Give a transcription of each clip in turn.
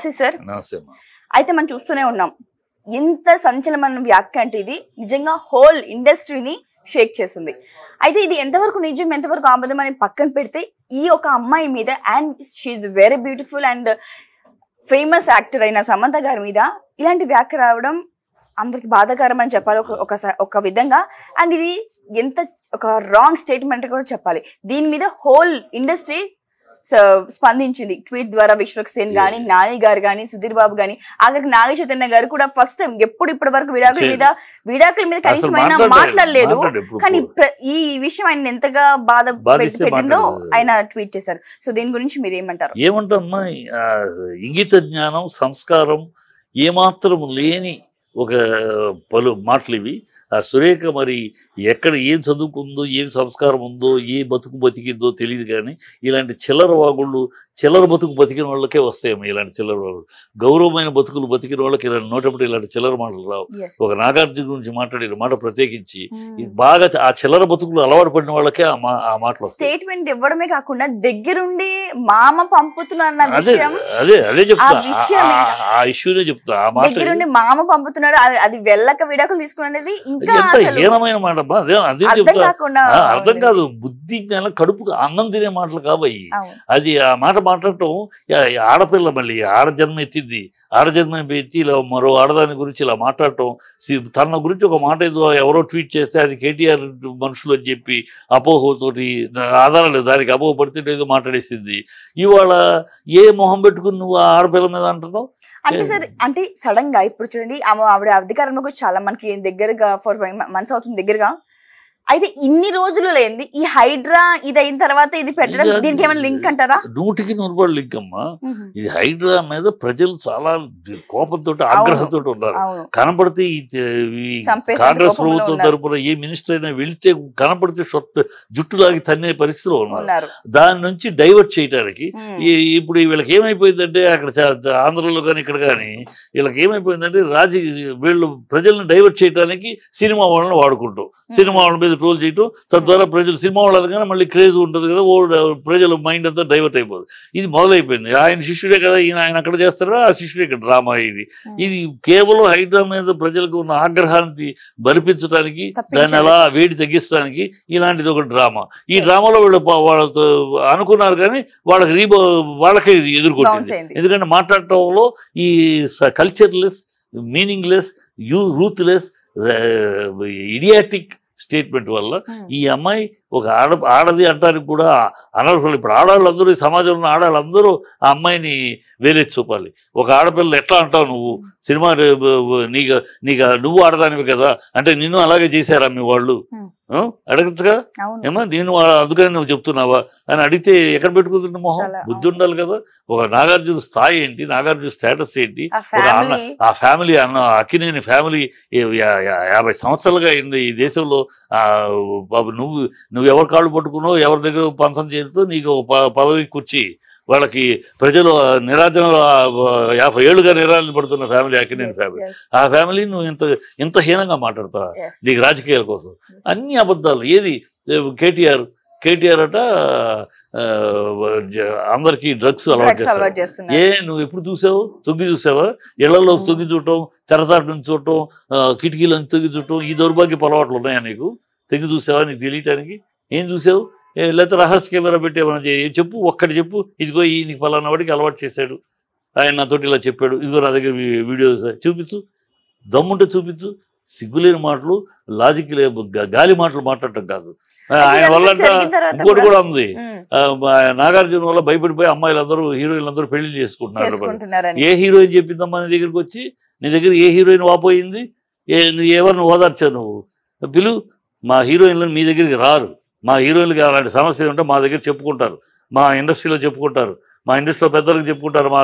నమస్తే సార్ నమస్తే అయితే మనం చూస్తూనే ఉన్నాం ఎంత సంచలన వ్యాఖ్య అంటే ఇది నిజంగా హోల్ ఇండస్ట్రీని షేక్ చేసింది అయితే ఇది ఎంతవరకు నిజం ఎంతవరకు ఆబద్ధం అని పక్కన పెడితే ఈ ఒక అమ్మాయి మీద and she very beautiful and famous actor అయిన సమంత గారి మీద ఇలాంటి వ్యాఖ్య రావడం అందరికి బాధాకరం అని చెప్పాలి ఒక ఒక విధంగా అండ్ ఇది ఎంత ఒక రాంగ్ స్టేట్మెంట్ కూడా చెప్పాలి దీని మీద హోల్ ఇండస్ట్రీ స్పందించింది ట్వీట్ ద్వారా విశ్వక్ సేన్ గాని నాని గారు గాని సుధీర్ బాబు గాని ఆఖరికి నాగ చైతన్య గారు కూడా ఫస్ట్ టైం ఎప్పుడు ఇప్పటి వరకు విడాకుల మీద విడాకుల మీద కనీసం మాట్లాడలేదు కానీ ఈ విషయం ఆయన ఎంతగా బాధ పెట్టిందో ఆయన ట్వీట్ చేశారు సో దీని గురించి మీరు ఏమంటారు ఏమంటారమ్మా ఇంగిత జ్ఞానం సంస్కారం ఏమాత్రం లేని ఒక పలు మాటలు ఇవి ఆ సురేఖ మరి ఎక్కడ ఏం చదువుకుందో ఏం సంస్కారం ఉందో ఏ బతుకు బతికిందో తెలియదు కానీ ఇలాంటి చిల్లర వాగుళ్ళు చిల్లర బతుకు బతికిన వాళ్ళకే వస్తాయమ్మా ఇలాంటి చిల్లర గౌరవమైన బతుకులు బతికిన వాళ్ళకి ఇలాంటి నోటప్పుడు ఇలాంటి చిల్లర మాటలు రావు ఒక నాగార్జున గురించి మాట్లాడిన మాట ప్రత్యేకించి hmm. బాగా ఆ చిల్లర బతుకులు అలవాటు పడిన వాళ్ళకే ఆ మాటలు స్టేట్మెంట్ ఇవ్వడమే కాకుండా దగ్గరుండి మామ పంపుతున్నా అదే అదే అదే చెప్తా ఆ ఇష్యూనే చెప్తా ఆ మాట దగ్గరుండి మామ పంపుతున్నాడు అది వెళ్ళక విడాకులు తీసుకున్నది ఇంకా హీనమైన మాట అదే అదే చెప్తా అర్థం కాదు బుద్ధి జ్ఞానం కడుపుకు అన్నం తినే మాటలు కాబోయి అది ఆ మాట మాట్లాడటం ఆడపిల్ల మళ్ళీ ఆడజన్మ ఎత్తింది ఆడజన్మ ఎత్తి ఇలా మరో ఆడదాని గురించి ఇలా మాట్లాడటం తన గురించి ఒక మాట ఏదో ఎవరో ట్వీట్ చేస్తే అది కేటీఆర్ మనుషులు అని చెప్పి అపోహతోటి ఆధారాలు దానికి అపోహ పడితే ఏదో మాట్లాడేసింది ఇవాళ ఏ మొహం పెట్టుకుని నువ్వు ఆడపిల్ల మీద అంటున్నావు అంటే సార్ అంటే సడన్ గా ఇప్పుడు చూడండి ఆవిడ అధికారంలోకి చాలా మనకి దగ్గరగా ఫోర్ ఫైవ్ మంత్స్ అవుతుంది దగ్గరగా అయితే ఇన్ని రోజులు లేని ఈ హైడ్రా ఇది అయిన తర్వాత ఇది పెట్టడం దీనికి ఏమైనా లింక్ అంటారా నూటికి నూరు రూపాయలు లింక్ అమ్మా ఇది హైడ్రా మీద ప్రజలు చాలా కోపంతో ఆగ్రహంతో ఉన్నారు కనపడితే కాంగ్రెస్ ప్రభుత్వం తరపున ఏ మినిస్టర్ అయినా వెళితే కనపడితే జుట్టు లాగి తన్నే పరిస్థితిలో ఉన్నారు దాని నుంచి డైవర్ట్ చేయడానికి ఇప్పుడు వీళ్ళకి ఏమైపోయిందంటే అక్కడ ఆంధ్రలో కానీ ఇక్కడ కానీ వీళ్ళకి ఏమైపోయిందంటే రాజకీయ వీళ్ళు ప్రజలను డైవర్ట్ చేయడానికి సినిమా వాళ్ళని వాడుకుంటూ సినిమా వాళ్ళ మీద ట్రోల్ చేయటం తద్వారా hmm. ప్రజలు సినిమా వాళ్ళు కానీ మళ్ళీ క్రేజ్ ఉంటుంది కదా ఓ ప్రజల మైండ్ అంతా డైవర్ట్ అయిపోదు ఇది మొదలైపోయింది ఆయన శిష్యుడే కదా ఈయన ఆయన అక్కడ చేస్తారా ఆ శిష్యుడే ఇక్కడ డ్రామా ఇది hmm. ఇది కేవలం హైడ్రా మీద ప్రజలకు ఉన్న ఆగ్రహాన్ని బరిపించడానికి దాన్ని అలా వేడి తగ్గించడానికి ఇలాంటిది ఒక డ్రామా ఈ hmm. డ్రామాలో వీళ్ళు వాళ్ళతో అనుకున్నారు కానీ వాళ్ళకి రీబో వాళ్ళకే ఇది ఎదుర్కొంటుంది ఎందుకంటే మాట్లాడటంలో ఈ cultureless meaningless you ruthless idiotic statement వల్ల ఈ అమ్మాయి ఒక ఆడ ఆడది అంటానికి కూడా అనర్హులు ఇప్పుడు ఆడవాళ్ళందరూ ఈ సమాజంలో ఉన్న ఆడవాళ్ళందరూ ఆ అమ్మాయిని వేరే చూపాలి ఒక ఆడపిల్ల ఎట్లా అంటావు నువ్వు సినిమా నీకు నీకు నువ్వు ఆడదానివి కదా అంటే నిన్ను అలాగే చేశారా మీ వాళ్ళు అడగచ్చుగా ఏమా నేను అందుకని నువ్వు చెప్తున్నావా అని అడిగితే ఎక్కడ పెట్టుకుంటున్న మొహం బుద్ధి ఉండాలి కదా ఒక నాగార్జున స్థాయి ఏంటి నాగార్జున స్టేటస్ ఏంటి అన్న ఆ ఫ్యామిలీ అన్న అక్కినేని ఫ్యామిలీ యాభై సంవత్సరాలుగా అయింది ఈ దేశంలో బాబు నువ్వు నువ్వు ఎవరు కాళ్ళు పట్టుకున్నావు ఎవరి దగ్గర పంచం చేరుతూ నీకు పదవి కూర్చి వాళ్ళకి ప్రజలు నిరాజనలు యాభై ఏళ్ళుగా నిరాజన పడుతున్న ఫ్యామిలీ అక్కినేని ఫ్యామిలీ ఆ ఫ్యామిలీ నువ్వు ఇంత ఇంత హీనంగా మాట్లాడతావు నీకు రాజకీయాల కోసం అన్ని అబద్ధాలు ఏది కేటీఆర్ కేటీఆర్ అట అందరికి డ్రగ్స్ అలవాటు చేస్తారు ఏ నువ్వు ఎప్పుడు చూసావు తొంగి చూసావా ఇళ్లలో mm. తొంగి చూడటం తెరచాటు నుంచి చూడటం కిటికీలను తొంగి చూడటం ఈ దౌర్భాగ్య అలవాట్లు ఉన్నాయా నీకు తొంగి చూసావా నీకు తెలియటానికి ఏం చూసావు లేకపోతే రహస్ కెమెరా పెట్టి చేయ చెప్పు ఒక్కటి చెప్పు ఇదిగో ఈ పలానా వాడికి అలవాటు చేశాడు ఆయన నాతోటి ఇలా చెప్పాడు ఇదిగో నా దగ్గర వీడియోస్ చూపించు దమ్ముంటే చూపించు సిగ్గులేని మాటలు లాజిక్ లే గాలి మాటలు మాట్లాడటం కాదు ఆయన వల్ల ఇంకోటి కూడా ఉంది నాగార్జున వల్ల భయపడిపోయి అమ్మాయిలందరూ హీరోయిన్లందరూ పెళ్లి చేసుకుంటున్నారు ఏ హీరోయిన్ చెప్పిందమ్మా నీ దగ్గరికి వచ్చి నీ దగ్గర ఏ హీరోయిన్ వాపోయింది ఏ నువ్వు ఎవరిని ఓదార్చావు నువ్వు పిలు మా హీరోయిన్లను మీ దగ్గరికి రారు మా హీరోయిన్కి అలాంటి సమస్యలు ఉంటే మా దగ్గర చెప్పుకుంటారు మా ఇండస్ట్రీలో చెప్పుకుంటారు మా ఇండస్ట్రీలో పెద్దలకు చెప్పుకుంటారు మా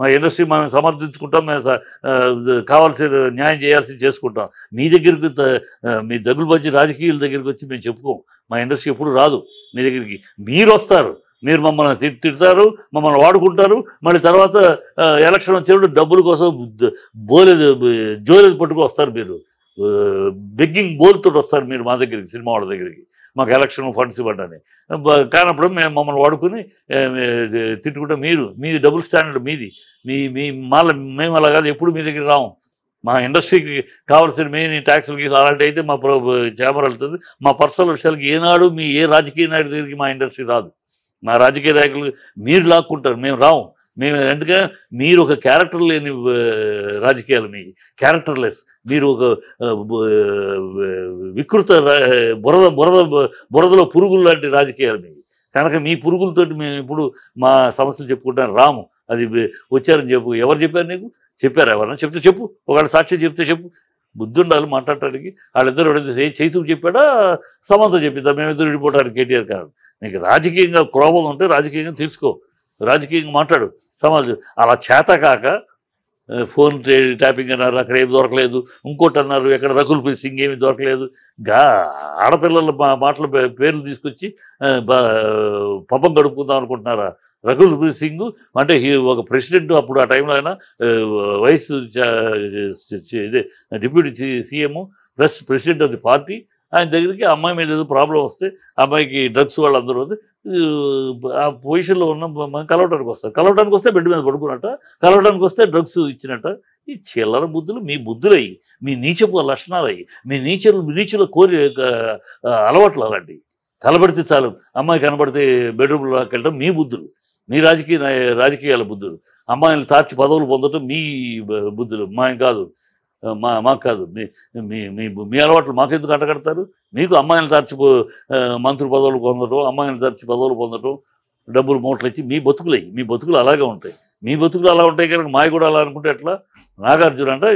మా ఇండస్ట్రీ మనం సమర్థించుకుంటాం మేము కావాల్సి న్యాయం చేయాల్సి చేసుకుంటాం మీ దగ్గరికి మీ దగ్గులు మధ్య రాజకీయాల దగ్గరికి వచ్చి మేము చెప్పుకోం మా ఇండస్ట్రీ ఎప్పుడు రాదు మీ దగ్గరికి మీరు వస్తారు మీరు మమ్మల్ని తిట్ తిడతారు మమ్మల్ని వాడుకుంటారు మళ్ళీ తర్వాత ఎలక్షన్ వచ్చేటప్పుడు డబ్బుల కోసం బోలేదు జోలేదు పట్టుకు వస్తారు మీరు బెగ్గింగ్ బోల్తో వస్తారు మీరు మా దగ్గరికి సినిమా వాళ్ళ దగ్గరికి మాకు ఎలక్షన్ ఫండ్స్ ఇవ్వండి కానప్పుడు మేము మమ్మల్ని వాడుకుని తిట్టుకుంటే మీరు మీది డబుల్ స్టాండర్డ్ మీది మీ మీ మళ్ళీ మేము అలా కాదు ఎప్పుడు మీ దగ్గర రావు మా ఇండస్ట్రీకి కావాల్సిన మెయిన్ ట్యాక్స్లు గీసు అలాంటి అయితే మా చేపర వెళ్తుంది మా పర్సనల్ విషయాలకి ఏనాడు మీ ఏ రాజకీయ నాయుడు దగ్గరికి మా ఇండస్ట్రీ రాదు మా రాజకీయ నాయకులు మీరు లాక్కుంటారు మేము రావు మేము ఎందుకంటే మీరు ఒక క్యారెక్టర్ లేని రాజకీయాలు మీ క్యారెక్టర్లెస్ మీరు ఒక వికృత బురద బురద బురదలో పురుగులు లాంటి రాజకీయాలు మీ కనుక మీ పురుగులతోటి మేము ఇప్పుడు మా సమస్యలు చెప్పుకుంటాం రాము అది వచ్చారని చెప్పు ఎవరు చెప్పారు నీకు చెప్పారు ఎవరన్నా చెప్తే చెప్పు ఒకవేళ సాక్షి చెప్తే చెప్పు ఉండాలి మాట్లాడటానికి వాళ్ళిద్దరు చైతుకు చెప్పాడా సమంత చెప్పిందా మేమిద్దరు విడిపోవడానికి కేటీఆర్ కాదు నీకు రాజకీయంగా క్రోభం ఉంటే రాజకీయంగా తెలుసుకో రాజకీయంగా మాట్లాడు సమాజం అలా చేత కాక ఫోన్ ట్యాపింగ్ అన్నారు అక్కడ ఏమి దొరకలేదు ఇంకోటి అన్నారు ఎక్కడ రకుల్ ప్రీత్ సింగ్ ఏమి దొరకలేదు గా ఆడపిల్లల మాటల పేర్లు తీసుకొచ్చి పపం గడుపుకుందాం అనుకుంటున్నారా రకుల్ ప్రీత్ సింగ్ అంటే ఒక ప్రెసిడెంట్ అప్పుడు ఆ టైంలో ఆయన వైస్ ఇదే deputy CM plus president of the party ఆయన దగ్గరికి అమ్మాయి మీద ఏదో ప్రాబ్లం వస్తే అమ్మాయికి డ్రగ్స్ వాళ్ళందరూ అందరూ ఆ పొజిషన్లో ఉన్న మనం కలవటానికి వస్తారు కలవటానికి వస్తే బెడ్ మీద పడుకున్నట్ట కలవటానికి వస్తే డ్రగ్స్ ఇచ్చినట్ట ఈ చిల్లర బుద్ధులు మీ బుద్ధులయ్యి మీ నీచపు లక్షణాలయ్యి మీ నీచలు నీచుల కోరి అలవాట్లు అలాంటివి కలబడితే చాలు అమ్మాయి కనబడితే బెడ్రూమ్లోకి వెళ్ళడం మీ బుద్ధులు మీ రాజకీయ రాజకీయాల బుద్ధులు అమ్మాయిని తార్చి పదవులు పొందటం మీ బుద్ధులు మా కాదు మా మాకు కాదు మీ మీ మీ అలవాట్లు మాకెందుకు అంటగడతారు మీకు అమ్మాయిలు తరచి మంత్రి పదవులు పొందడం అమ్మాయిలు తరచి పదవులు పొందడం డబ్బులు మూటలు ఇచ్చి మీ బతుకులే మీ బతుకులు అలాగే ఉంటాయి మీ బతుకులు అలా ఉంటాయి కనుక మాయ కూడా అలా అనుకుంటే ఎట్లా నాగార్జున అంటే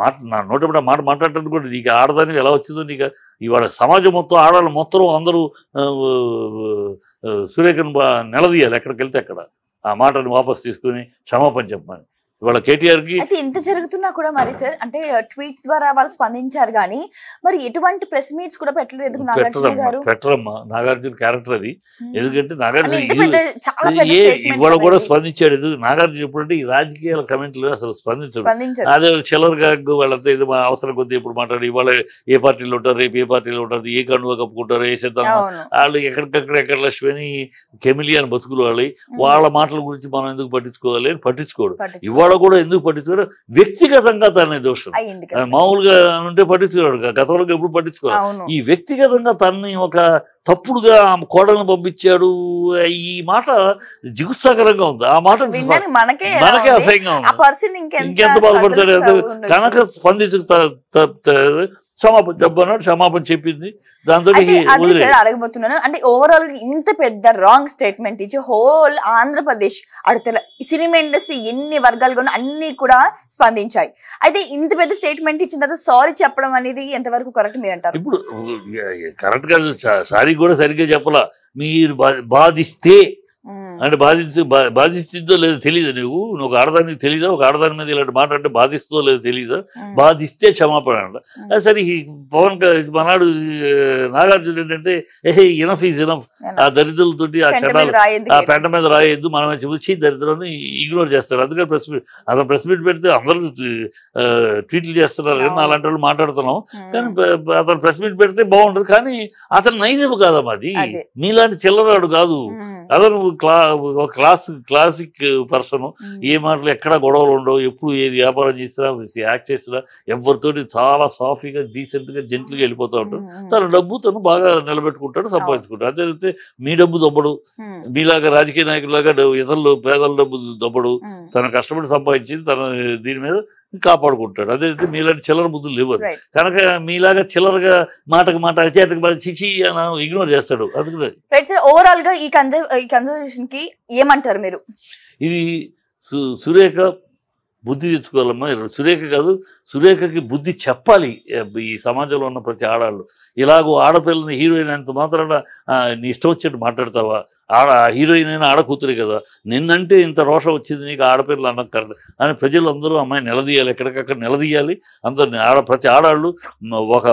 మాట నా నోట మాట మాట్లాడటం కూడా నీకు ఆడదానికి ఎలా వచ్చిందో నీకు ఇవాళ సమాజం మొత్తం ఆడాలి మొత్తం అందరూ సురేఖను నిలదీయాలి ఎక్కడికి వెళ్తే అక్కడ ఆ మాటను వాపసు తీసుకుని క్షమాపణ చెప్పమని ఇవాళ ఇంత జరుగుతున్నా కూడా మరి సార్ అంటే ట్వీట్ ద్వారా వాళ్ళు స్పందించారు కానీ మరి ఎటువంటి ప్రెస్ మీట్స్ కూడా పెట్టలేదు ఎందుకు నాగార్జున పెట్టరమ్మా నాగార్జున క్యారెక్టర్ అది ఎందుకంటే నాగార్జున ఇవాళ కూడా స్పందించాడు ఎందుకు నాగార్జున ఎప్పుడంటే ఈ రాజకీయ కమెంట్లు అసలు స్పందించడు అదే చిల్లరగా వాళ్ళంతా ఏదో అవసరం కొద్ది ఇప్పుడు మాట్లాడి ఇవాళ ఏ పార్టీలో ఉంటారు రేపు ఏ పార్టీలో ఉంటారు ఏ కన్నువ కప్పుకుంటారు ఏ సిద్ధాంతం వాళ్ళు ఎక్కడికక్కడ ఎక్కడ లక్ష్మి కెమిలియన్ బతుకులు వాళ్ళు వాళ్ళ మాటల గురించి మనం ఎందుకు పట్టించుకోవాలి పట్టించుకోడు ఇవాళ వాళ్ళ కూడా ఎందుకు పట్టించుకోరు వ్యక్తిగతంగా తన దోషం మామూలుగా ఉంటే పట్టించుకోరు గతంలో ఎప్పుడు పట్టించుకోరు ఈ వ్యక్తిగతంగా తనని ఒక తప్పుడుగా ఆమె కోడలను పంపించాడు ఈ మాట జిగుత్సాకరంగా ఉంది ఆ మాట మనకే అసహ్యంగా ఉంది ఇంకెంత బాధపడతాడు కనుక స్పందించ సమాపం చెప్పన్నాడు సమాపం చెప్పింది దాంతో అడగబోతున్నాను అంటే ఓవరాల్ ఇంత పెద్ద రాంగ్ స్టేట్మెంట్ ఇచ్చి హోల్ ఆంధ్రప్రదేశ్ అడతల సినిమా ఇండస్ట్రీ ఎన్ని వర్గాలుగా అన్ని కూడా స్పందించాయి అయితే ఇంత పెద్ద స్టేట్మెంట్ ఇచ్చిన తర్వాత సారీ చెప్పడం అనేది ఎంతవరకు కరెక్ట్ మీరు అంటారు ఇప్పుడు కరెక్ట్ గా సారీ కూడా సరిగ్గా చెప్పలా మీరు బాధిస్తే అంటే బాధించి బాధిస్తుందో లేదో తెలియదు నువ్వు నువ్వు ఆడదానికి తెలియదా ఒక ఆడదాని మీద ఇలాంటి మాట అంటే బాధిస్తుందో లేదో తెలియదా బాధిస్తే క్షమాపణ అంట సరే ఈ పవన్ మనాడు నాగార్జున ఏంటంటే ఏ ఇనఫ్ ఈజ్ ఇనఫ్ ఆ దరిద్రులతో ఆ చట్టాలు ఆ పెంట మీద రాయొద్దు మనమే చూసి దరిద్రాన్ని ఇగ్నోర్ చేస్తారు అందుకని ప్రెస్ మీట్ అతను ప్రెస్ మీట్ పెడితే అందరూ ట్వీట్లు చేస్తున్నారు అలాంటి వాళ్ళు మాట్లాడుతున్నాం కానీ అతను ప్రెస్ మీట్ పెడితే బాగుంటుంది కానీ అతను నైజం కాదమ్మా అది మీలాంటి చిల్లరాడు కాదు అతను క్లా క్లాస్ క్లాసిక్ పర్సన్ ఏ మాటలు ఎక్కడ గొడవలు ఉండవు ఎప్పుడు ఏది వ్యాపారం చేసినా యాక్ట్ చేసినా ఎవరితోటి చాలా సాఫీగా డీసెంట్గా జెంట్లుగా వెళ్ళిపోతూ ఉంటాడు తన డబ్బు తను బాగా నిలబెట్టుకుంటాడు సంపాదించుకుంటాడు అంతేతే మీ డబ్బు దొబ్బడు మీలాగా రాజకీయ నాయకులాగా ఇతరులు పేదల డబ్బు దొబ్బడు తన కష్టపడి సంపాదించింది తన దీని మీద కాపాడుకుంటాడు అదే మీలాంటి చిల్లర బుద్ధులు లేవు కనుక మీలాగా చిల్లరగా మాటకు మాట అచేతకు మాట చిచి ఇగ్నోర్ చేస్తాడు ఓవరాల్ గా ఈ కన్సర్వేషన్ కి ఏమంటారు మీరు ఇది సురేఖ బుద్ధి తెచ్చుకోవాలమ్మా సురేఖ కాదు సురేఖకి బుద్ధి చెప్పాలి ఈ సమాజంలో ఉన్న ప్రతి ఆడాళ్ళు ఇలాగో ఆడపిల్లని హీరోయిన్ అంత మాత్రాన నీ ఇష్టం వచ్చినట్టు మాట్లాడతావా ఆడ హీరోయిన్ అయినా ఆడకూతురు కదా నిన్నంటే ఇంత రోషం వచ్చింది నీకు ఆడపిల్ల అనక్కర్లేదు అని అందరూ అమ్మాయి నిలదీయాలి ఎక్కడికక్కడ నిలదీయాలి అందరిని ఆడ ప్రతి ఆడాళ్ళు ఒక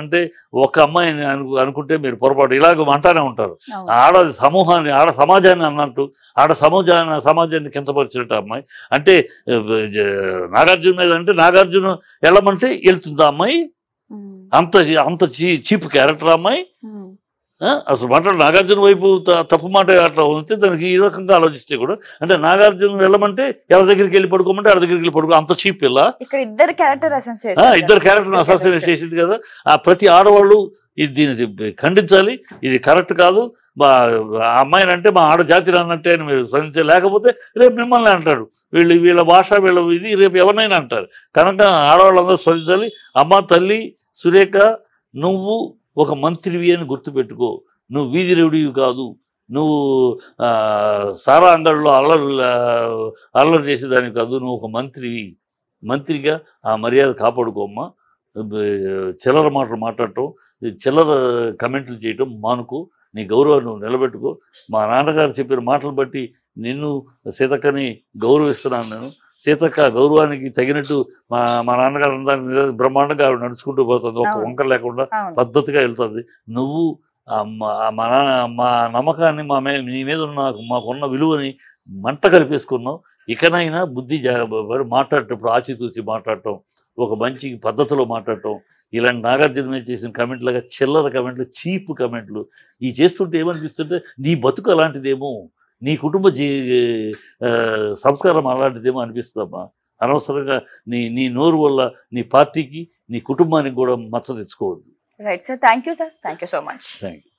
అంటే ఒక అమ్మాయిని అనుకుంటే మీరు పొరపాటు ఇలాగ అంటానే ఉంటారు ఆడ సమూహాన్ని ఆడ సమాజాన్ని అన్నట్టు ఆడ సమూహాన్ని సమాజాన్ని కించపరిచినట్టు అమ్మాయి అంటే నాగార్జున మీద అంటే నాగార్జున వెళ్ళమంటే వెళ్తుందా అమ్మాయి అంత అంత చీప్ క్యారెక్టర్ అమ్మాయి అసలు మాట నాగార్జున వైపు తప్పు మాట అట్లా ఉంటే దానికి ఈ రకంగా ఆలోచిస్తే కూడా అంటే నాగార్జున వెళ్ళమంటే ఎవరి దగ్గరికి వెళ్ళి పడుకోమంటే ఎవరి దగ్గరికి వెళ్ళి పడుకో అంత చీప్ ఇలా ఇద్దరు క్యారెక్టర్ ఇద్దరు చేసింది కదా ఆ ప్రతి ఆడవాళ్ళు ఇది దీన్ని ఖండించాలి ఇది కరెక్ట్ కాదు మా అమ్మాయిని అంటే మా జాతి అన్నట్టే అని మీరు స్పందించే లేకపోతే రేపు మిమ్మల్ని అంటాడు వీళ్ళు వీళ్ళ భాష వీళ్ళ ఇది రేపు ఎవరినైనా అంటారు కనుక ఆడవాళ్ళందరూ స్పందించాలి అమ్మ తల్లి సురేఖ నువ్వు ఒక మంత్రివి అని గుర్తుపెట్టుకో నువ్వు వీధి రెవడివి కాదు నువ్వు సారా అంగడిలో అల్లరి అల్లరి చేసేదానికి కాదు నువ్వు ఒక మంత్రివి మంత్రిగా ఆ మర్యాద కాపాడుకోమ్మా చిల్లర మాటలు మాట్లాడటం చిల్లర కమెంట్లు చేయటం మానుకో నీ గౌరవాన్ని నువ్వు నిలబెట్టుకో మా నాన్నగారు చెప్పిన మాటలు బట్టి నిన్ను సీతక్కని గౌరవిస్తున్నాను నేను సీతక్క గౌరవానికి తగినట్టు మా మా నాన్నగారు బ్రహ్మాండంగా నడుచుకుంటూ పోతుంది ఒక వంకర లేకుండా పద్ధతిగా వెళ్తుంది నువ్వు మా నాన్న మా నమ్మకాన్ని మా మే నీ మీద ఉన్న మాకున్న విలువని మంట కలిపేసుకున్నావు ఇకనైనా బుద్ధి మాట్లాడేటప్పుడు ఆచితూచి మాట్లాడటం ఒక మంచి పద్ధతిలో మాట్లాడటం ఇలాంటి నాగార్జున మీద చేసిన కమెంట్లుగా చిల్లర కమెంట్లు చీప్ కమెంట్లు ఈ చేస్తుంటే ఏమనిపిస్తుంటే నీ బతుకు అలాంటిదేమో నీ కుటుంబ జీ సంస్కారం అలాంటిదేమో అనిపిస్తుందమ్మా అనవసరంగా నీ నీ నోరు వల్ల నీ పార్టీకి నీ కుటుంబానికి కూడా మచ్చ తెచ్చుకోవద్దు right sir thank you sir thank you so much thank you